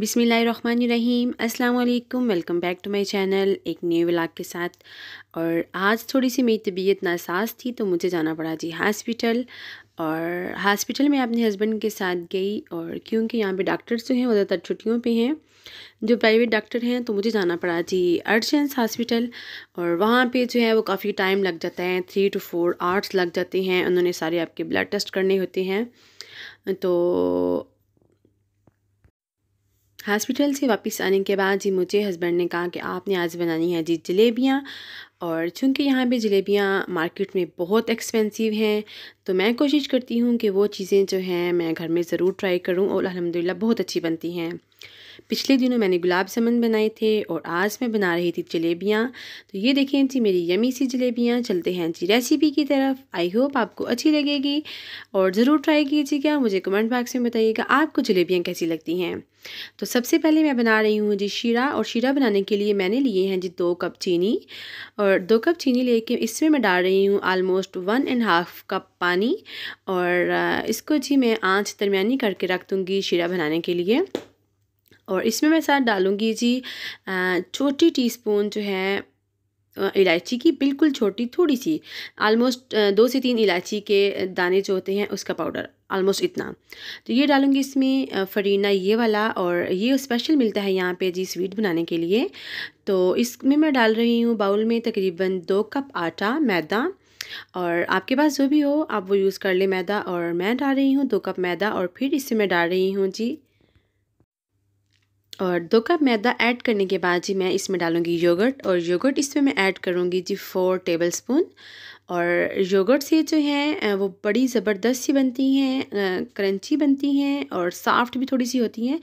अस्सलाम वालेकुम welcome back to my channel एक न्यू व्लाग के साथ और आज थोड़ी सी मेरी तबीयत नासाज थी तो मुझे जाना पड़ा जी हॉस्पिटल और हॉस्पिटल में अपने हस्बैंड के साथ गई और क्योंकि यहाँ पे डॉक्टर्स जो हैं वो ज़्यादातर छुट्टियों पे हैं जो प्राइवेट डॉक्टर हैं तो मुझे जाना पड़ा जी अर्जेंस हॉस्पिटल और वहाँ पे जो है वो काफ़ी टाइम लग जाता है थ्री टू फोर आवर्स लग जाते हैं उन्होंने सारे आपके ब्लड टेस्ट करने होते हैं तो हॉस्पिटल से वापस आने के बाद जी मुझे हस्बैंड ने कहा कि आपने आज बनानी है जी जलेबियाँ और चूंकि यहाँ पे जलेबियाँ मार्केट में बहुत एक्सपेंसिव हैं तो मैं कोशिश करती हूँ कि वो चीज़ें जो हैं मैं घर में ज़रूर ट्राई करूँ और अलहमदिल्ला बहुत अच्छी बनती हैं पिछले दिनों मैंने गुलाब जामुन बनाए थे और आज मैं बना रही थी जलेबियाँ तो ये देखें जी मेरी यमी सी जलेबियाँ चलते हैं जी रेसिपी की तरफ आई होप आपको अच्छी लगेगी और ज़रूर ट्राई कीजिएगा मुझे कमेंट बॉक्स में बताइएगा आपको जलेबियाँ कैसी लगती हैं तो सबसे पहले मैं बना रही हूँ जी शीरा और शीरा बनाने के लिए मैंने लिए हैं जी दो कप चीनी और दो कप चीनी लेके इसमें मैं डाल रही हूँ almost one and half cup पानी और इसको जी मैं आँच दरमिया करके रख दूँगी शीरा बनाने के लिए और इसमें मैं साथ डालूँगी जी छोटी टीस्पून जो है इलायची की बिल्कुल छोटी थोड़ी सी आलमोस्ट दो से तीन इलायची के दाने जो होते हैं उसका पाउडर आलमोस्ट इतना तो ये डालूँगी इसमें फरीना ये वाला और ये स्पेशल मिलता है यहाँ पे जी स्वीट बनाने के लिए तो इसमें मैं डाल रही हूँ बाउल में तकरीबन दो कप आटा मैदा और आपके पास जो भी हो आप वो यूज़ कर ले मैदा और मैं डाल रही हूँ दो कप मैदा और फिर इससे मैं डाल रही हूँ जी और दो कप मैदा ऐड करने के बाद जी मैं इसमें डालूंगी योगर्ट और योगर्ट इसमें मैं ऐड करूँगी जी फोर टेबल स्पून और योगर्ट से जो है वो बड़ी ज़बरदस्त सी बनती हैं क्रंची बनती हैं और सॉफ्ट भी थोड़ी सी होती हैं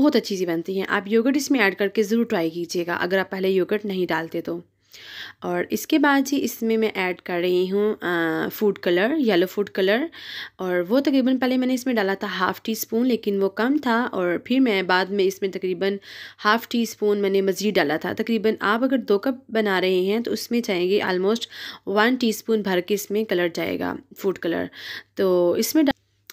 बहुत अच्छी सी बनती हैं आप योगर्ट इसमें ऐड करके ज़रूर ट्राई कीजिएगा अगर आप पहले योगर्ट नहीं डालते तो और इसके बाद ही इसमें मैं ऐड कर रही हूँ food colour yellow food colour और वो तकरीबन पहले मैंने इसमें डाला था हाफ़ टी स्पून लेकिन वो कम था और फिर मैं बाद में इसमें तकरीबन हाफ़ टी स्पून मैंने मज़ीद डाला था तकरीबन आप अगर दो कप बना रहे हैं तो उसमें चाहेंगे आलमोस्ट वन टी स्पून भर के इसमें कलर जाएगा फूड कलर तो इसमें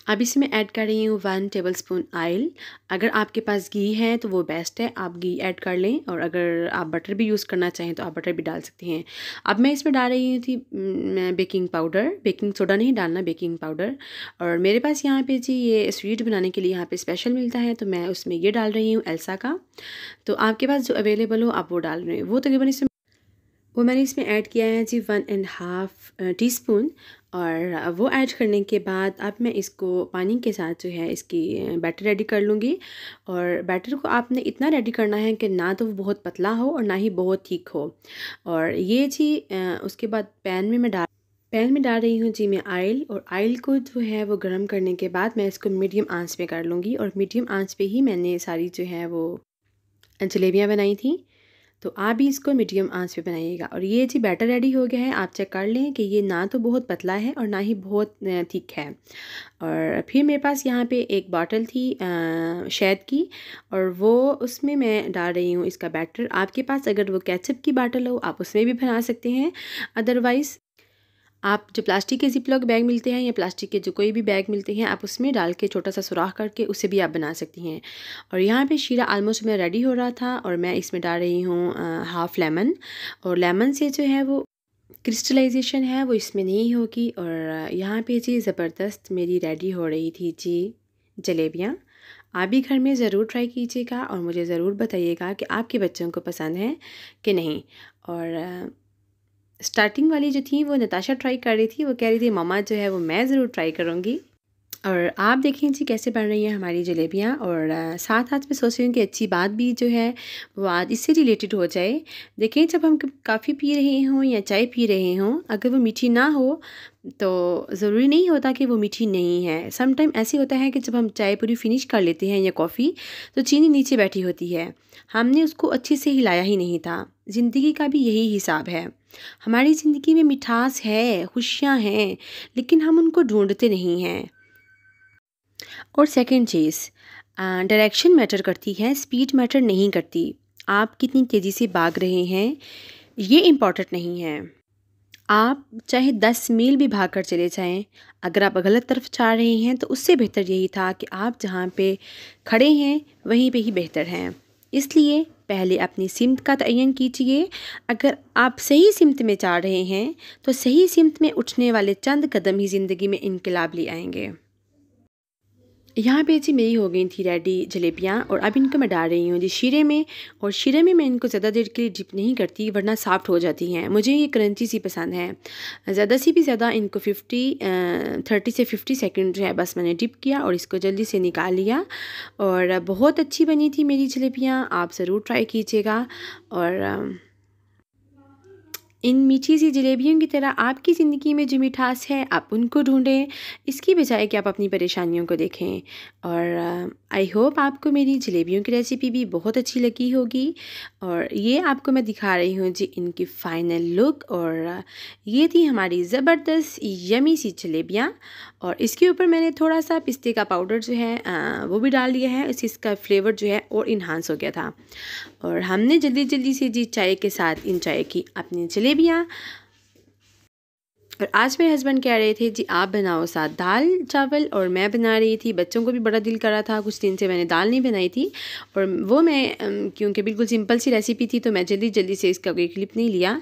अब इसी में ऐड कर रही हूँ वन टेबल स्पून आयल अगर आपके पास घी है तो वो बेस्ट है आप घी ऐड कर लें और अगर आप बटर भी यूज़ करना चाहें तो आप बटर भी डाल सकते हैं अब मैं इसमें डाल रही थी बेकिंग पाउडर बेकिंग सोडा नहीं डालना बेकिंग पाउडर और मेरे पास यहाँ पे जी ये स्वीट बनाने के लिए यहाँ पे स्पेशल मिलता है तो मैं उसमें ये डाल रही हूँ एल्सा का तो आपके पास जो अवेलेबल हो आप वो डाल रहे हैं वो तकरीबन इसमें वो मैंने इसमें ऐड किया है जी one and half teaspoon और वो ऐड करने के बाद अब मैं इसको पानी के साथ जो है इसकी बैटर रेडी कर लूँगी और बैटर को आपने इतना रेडी करना है कि ना तो वो बहुत पतला हो और ना ही बहुत ठीक हो और ये जी उसके बाद पैन में मैं डाल पैन में डाल रही हूँ जी मैं आयल और आयल को जो है वो गर्म करने के बाद मैं इसको मीडियम आँच पर कर लूँगी और मीडियम आँच पर ही मैंने सारी जो है वो जलेबियाँ बनाई थी तो आप भी इसको मीडियम आंच पे बनाइएगा और ये जी बैटर रेडी हो गया है आप चेक कर लें कि ये ना तो बहुत पतला है और ना ही बहुत थिक है और फिर मेरे पास यहाँ पे एक बॉटल थी शहद की और वो उसमें मैं डाल रही हूँ इसका बैटर आपके पास अगर वो कैचअप की बॉटल हो आप उसमें भी बना सकते हैं अदरवाइज़ आप जो प्लास्टिक के जिपलॉक बैग मिलते हैं या प्लास्टिक के जो कोई भी बैग मिलते हैं आप उसमें डाल के छोटा सा सुराख करके उसे भी आप बना सकती हैं और यहाँ पे शीरा आलमोस्ट मेरा रेडी हो रहा था और मैं इसमें डाल रही हूँ हाफ़ लेमन और लेमन से जो है वो क्रिस्टलाइजेशन है वो इसमें नहीं होगी और यहाँ पर जी ज़बरदस्त मेरी रेडी हो रही थी जी जलेबियाँ आप भी घर में ज़रूर ट्राई कीजिएगा और मुझे ज़रूर बताइएगा कि आपके बच्चों को पसंद है कि नहीं और स्टार्टिंग वाली जो थी वो नताशा ट्राई कर रही थी वो कह रही थी ममा जो है वो मैं ज़रूर ट्राई करूँगी और आप देखें जी कैसे बन रही हैं हमारी जलेबियाँ और साथ साथ में सोच रही हूँ कि अच्छी बात भी जो है वो आज इससे रिलेटेड हो जाए देखें जब हम काफ़ी पी रहे हों या चाय पी रहे हों अगर वो मीठी ना हो तो ज़रूरी नहीं होता कि वो मीठी नहीं है समटाइम ऐसे होता है कि जब हम चाय पूरी फिनिश कर लेते हैं या कॉफ़ी तो चीनी नीचे बैठी होती है हमने उसको अच्छे से हिलाया ही नहीं था ज़िंदगी का भी यही हिसाब है हमारी ज़िंदगी में मिठास है खुशियाँ हैं लेकिन हम उनको ढूंढते नहीं हैं और सेकंड चीज़ डायरेक्शन मैटर करती है स्पीड मैटर नहीं करती आप कितनी तेज़ी से भाग रहे हैं ये इम्पॉर्टेंट नहीं है आप चाहे दस मील भी भाग कर चले जाएं अगर आप गलत तरफ जा रहे हैं तो उससे बेहतर यही था कि आप जहाँ पे खड़े हैं वहीं पे ही बेहतर हैं इसलिए पहले अपनी सिमत का तयन कीजिए अगर आप सही सिमत में चाह रहे हैं तो सही सिमत में उठने वाले चंद कदम ही ज़िंदगी में इनकलाब ले आएंगे यहाँ पे जी मेरी हो गई थी रेडी जलेबियाँ और अब इनको मैं डाल रही हूँ जी शीरे में और शीरे में मैं इनको ज़्यादा देर के लिए डिप नहीं करती वरना सॉफ्ट हो जाती हैं मुझे ये क्रंची सी पसंद है ज़्यादा सी भी ज़्यादा इनको फिफ्टी थर्टी से फिफ्टी सेकेंड जो है बस मैंने डिप किया और इसको जल्दी से निकाल लिया और बहुत अच्छी बनी थी मेरी जलेबियाँ आप ज़रूर ट्राई कीजिएगा और इन मीठी सी जलेबियों की तरह आपकी ज़िंदगी में जो मिठास है आप उनको ढूंढें इसकी बजाय कि आप अपनी परेशानियों को देखें और आई होप आपको मेरी जलेबियों की रेसिपी भी बहुत अच्छी लगी होगी और ये आपको मैं दिखा रही हूँ जी इनकी फ़ाइनल लुक और ये थी हमारी ज़बरदस्त यमी सी जलेबियाँ और इसके ऊपर मैंने थोड़ा सा पिस्ते का पाउडर जो है आ, वो भी डाल दिया है इससे इसका फ्लेवर जो है और इन्हांस हो गया था और हमने जल्दी जल्दी से जी चाय के साथ इन चाय की अपनी जलेबियाँ और आज मेरे हस्बैंड कह रहे थे जी आप बनाओ साथ दाल चावल और मैं बना रही थी बच्चों को भी बड़ा दिल कर रहा था कुछ दिन से मैंने दाल नहीं बनाई थी और वो मैं क्योंकि बिल्कुल सिंपल सी रेसिपी थी तो मैं जल्दी जल्दी से इसका कोई क्लिप नहीं लिया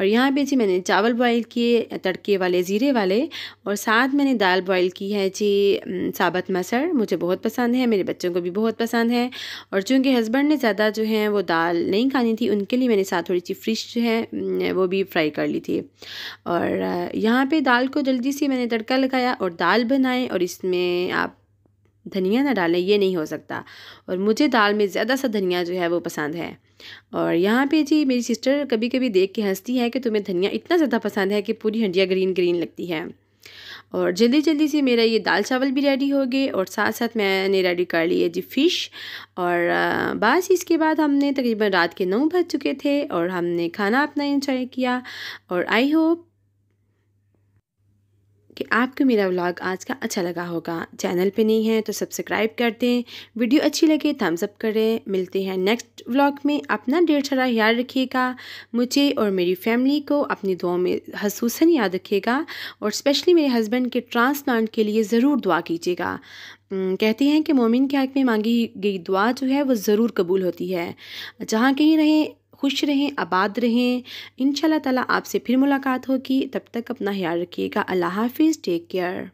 और यहाँ पे जी मैंने चावल बॉयल किए तड़के वाले ज़ीरे वाले और साथ मैंने दाल बॉयल की है जी साबत मसर मुझे बहुत पसंद है मेरे बच्चों को भी बहुत पसंद है और चूँकि हस्बैंड ने ज़्यादा जो है वो दाल नहीं खानी थी उनके लिए मैंने साथ थोड़ी सी फ्रिश जो है वो भी फ्राई कर ली थी और यहाँ पे दाल को जल्दी से मैंने तड़का लगाया और दाल बनाएं और इसमें आप धनिया ना डालें ये नहीं हो सकता और मुझे दाल में ज़्यादा सा धनिया जो है वो पसंद है और यहाँ पे जी मेरी सिस्टर कभी कभी देख के हंसती है कि तुम्हें धनिया इतना ज़्यादा पसंद है कि पूरी हंडिया ग्रीन ग्रीन लगती है और जल्दी जल्दी से मेरा ये दाल चावल भी रेडी हो गए और साथ साथ मैंने रेडी कर लिए जी फ़िश और बस इसके बाद हमने तकरीबन रात के नौ बज चुके थे और हमने खाना अपना इंजॉय किया और आई होप कि आपको मेरा व्लॉग आज का अच्छा लगा होगा चैनल पे नहीं है तो सब्सक्राइब कर दें वीडियो अच्छी लगे थम्स अप करें मिलते हैं नेक्स्ट व्लॉग में अपना ढेर सारा याद रखिएगा मुझे और मेरी फैमिली को अपनी दुआ में हसूसन याद रखिएगा और स्पेशली मेरे हस्बैंड के ट्रांसप्लांट के लिए ज़रूर दुआ कीजिएगा कहते हैं कि मोमिन के हक में मांगी गई दुआ जो है वो ज़रूर कबूल होती है जहाँ कहीं रहें खुश रहें आबाद रहें इन ताला आपसे फिर मुलाकात होगी तब तक अपना ख्याल रखिएगा अल्लाह हाफिज़ टेक केयर